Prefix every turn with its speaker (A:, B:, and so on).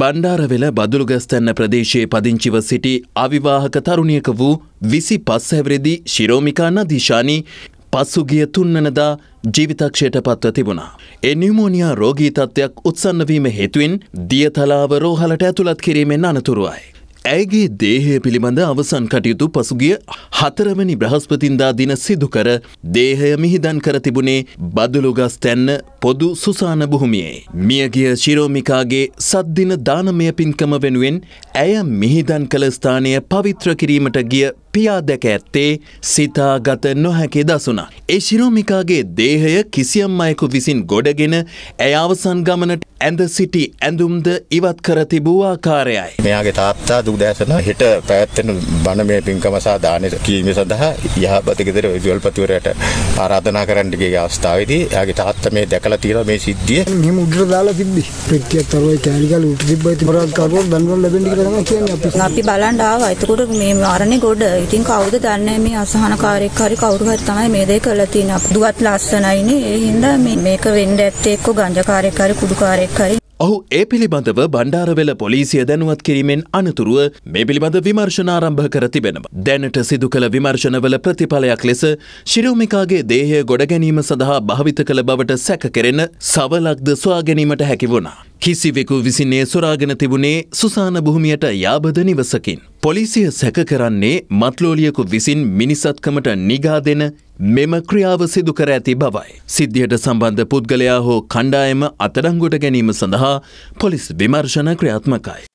A: බණ්ඩාරවෙල බදුළුගස්තැන්න ප්‍රදේශයේ පදිංචිව සිටි අවිවාහක තරුණියක වූ විසි පස් හැවරෙදි ශිරෝමිකා නදීශානී පසුගිය තුන්වනදා ජීවිතක්ෂයට පත්ව තිබුණා. එනිමෝනියා රෝගී තත්ත්වයක් උත්සන්නවීම හේතුවෙන් දියතලාව රෝහලට ඇතුළත් කිරීමෙන් අනතුරුවයි. ඇයගේ දේහය පිළිබඳ අවසන් කටයුතු පසුගිය හතරවැනි බ්‍රහස්පතින්දා දින සිදුකර දේහය මිහිදන් කර තිබුණේ බදුලුගස් තැන්න පොදු සුසාන බොහොමියේ. මියගිය ශිරෝමිකාගේ සද්දින දානමය පින්කම වෙනුවෙන් ඇය මිහිදන් කළ ස්ථානය පවිත්‍ර කිරීමට ගිය පියාදැක ඇත්තේ සිතාගත නොහැකි දසුන. ඒ ශිරෝමිකාගේ දේහය කිසියම් අයෙකු විසින් ගොඩගෙන ඇය අවසන් ගමනට ඇඳ සිටි ඇඳුම්ද ඉවත් කර තිබූ ආකාරයයි. මෙයාගේ තාත්තා දුගදෑසන හෙට පැවැත්වෙන බණ මේ පින්කම සහ
B: දානය කීම සඳහා යහපත ගෙදර විදුල්පතිවරයට ආරාධනා කරන්න ගිය අවස්ථාවේදී එයාගේ තාත්තා මේ දැකලා තියෙන මේ සිද්ධිය මෙහෙම උඩට දාලා තිබ්බි. පෙට්ටියක් තරවයි කෑලිකල් උඩ තිබ්බයි තිබරක් කරවල් දන්වල් ලැබෙන්න කියලා තමයි කියන්නේ
C: අපි. අපි බලන් ආවා. එතකොට මේ මරණේ ගොඩ ඉතින් කවුද දන්නේ මේ අසහනකාරයෙක් හරි කවුරු හරි තමයි මේ දේ කරලා තියෙන්නේ. දුවත් ලස්සනයිනේ. ඒ හින්දා මේක වෙන්න ඇත්තේ එක්ක ගංජකාරයෙක් හරි කුඩුකාරයෙක් හරි
A: ඔහු ඒ පිළිබඳව බණ්ඩාරවෙල පොලිසිය දැනුවත් කිරීමෙන් අනතුරුව මේ පිළිබඳ විමර්ශන ආරම්භ කර තිබෙනවා. දැනට සිදු කළ විමර්ශනවල ප්‍රතිඵලයක් ලෙස ශිරෝමිකාගේ දේහය ගොඩ ගැනීම සඳහා භාවිත කළ බවට සැක කෙරෙන සවලක්ද සොයාගැනීමට හැකි වුණා. කිසිවෙකු විසින්නේ සොරාගෙන තිබුණේ සුසාන භූමියට යාබද නිවසකින්. පොලිසිය සැක කරන්නේ මත්ලෝලියකු විසින් මිනිසත්කමට නිගා දෙන මෙම ක්‍රියාව සිදු කර ඇති බවයි. සිද්ධියට සම්බන්ධ පුද්ගලයා හෝ කණ්ඩායම අතරංගොට ගැනීම සඳහා පොලිස් විමර්ශන ක්‍රියාත්මකයි.